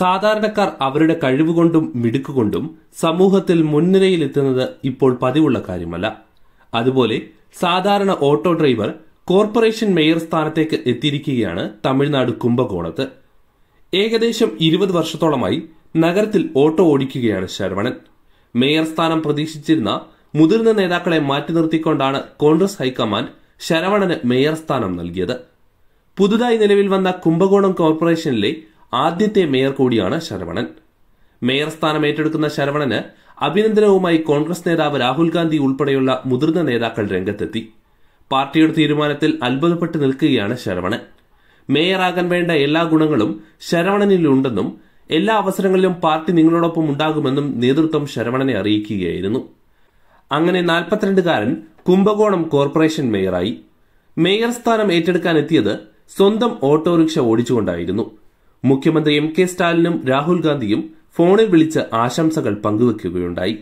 സാധാരണക്കാർ അവരുടെ കഴിവുകൊണ്ടും മിടുക്കുകൊണ്ടും സമൂഹത്തിൽ മുൻനിരയിലെത്തുന്നത് ഇപ്പോൾ പതിവുള്ള കാര്യമല്ല അതുപോലെ സാധാരണ ഓട്ടോ ഡ്രൈവർ കോർപ്പറേഷൻ മേയർ സ്ഥാനത്തേക്ക് എത്തിയിരിക്കുകയാണ് തമിഴ്നാട് കുംഭകോണത്ത് ഏകദേശം ഇരുപത് വർഷത്തോളമായി നഗരത്തിൽ ഓട്ടോ ഓടിക്കുകയാണ് ശരവണൻ മേയർ സ്ഥാനം പ്രതീക്ഷിച്ചിരുന്ന മുതിർന്ന നേതാക്കളെ മാറ്റി നിർത്തിക്കൊണ്ടാണ് കോൺഗ്രസ് ഹൈക്കമാൻഡ് ശരവണന് മേയർ സ്ഥാനം നൽകിയത് പുതുതായി നിലവിൽ വന്ന കുംഭകോണം കോർപ്പറേഷനിലെ ആദ്യത്തെ മേയർ കൂടിയാണ് ശരവണൻ മേയർ സ്ഥാനം ഏറ്റെടുക്കുന്ന ശരവണന് അഭിനന്ദനവുമായി കോൺഗ്രസ് നേതാവ് രാഹുൽ ഗാന്ധി ഉൾപ്പെടെയുള്ള മുതിർന്ന നേതാക്കൾ രംഗത്തെത്തി പാർട്ടിയുടെ തീരുമാനത്തിൽ അത്ഭുതപ്പെട്ടു നിൽക്കുകയാണ് ശരവണൻ മേയറാകാൻ വേണ്ട എല്ലാ ഗുണങ്ങളും ശരവണനിലുണ്ടെന്നും എല്ലാ അവസരങ്ങളിലും പാർട്ടി നിങ്ങളോടൊപ്പം ഉണ്ടാകുമെന്നും നേതൃത്വം ശരവണനെ അറിയിക്കുകയായിരുന്നു അങ്ങനെ നാൽപ്പത്തിരണ്ടുകാരൻ കുംഭകോണം കോർപ്പറേഷൻ മേയറായി മേയർ സ്ഥാനം ഏറ്റെടുക്കാൻ സ്വന്തം ഓട്ടോറിക്ഷ ഓടിച്ചുകൊണ്ടായിരുന്നു മുഖ്യമന്ത്രി എം കെ സ്റ്റാലിനും രാഹുൽ ഗാന്ധിയും ഫോണിൽ വിളിച്ച് ആശംസകൾ പങ്കുവയ്ക്കുകയുണ്ടായി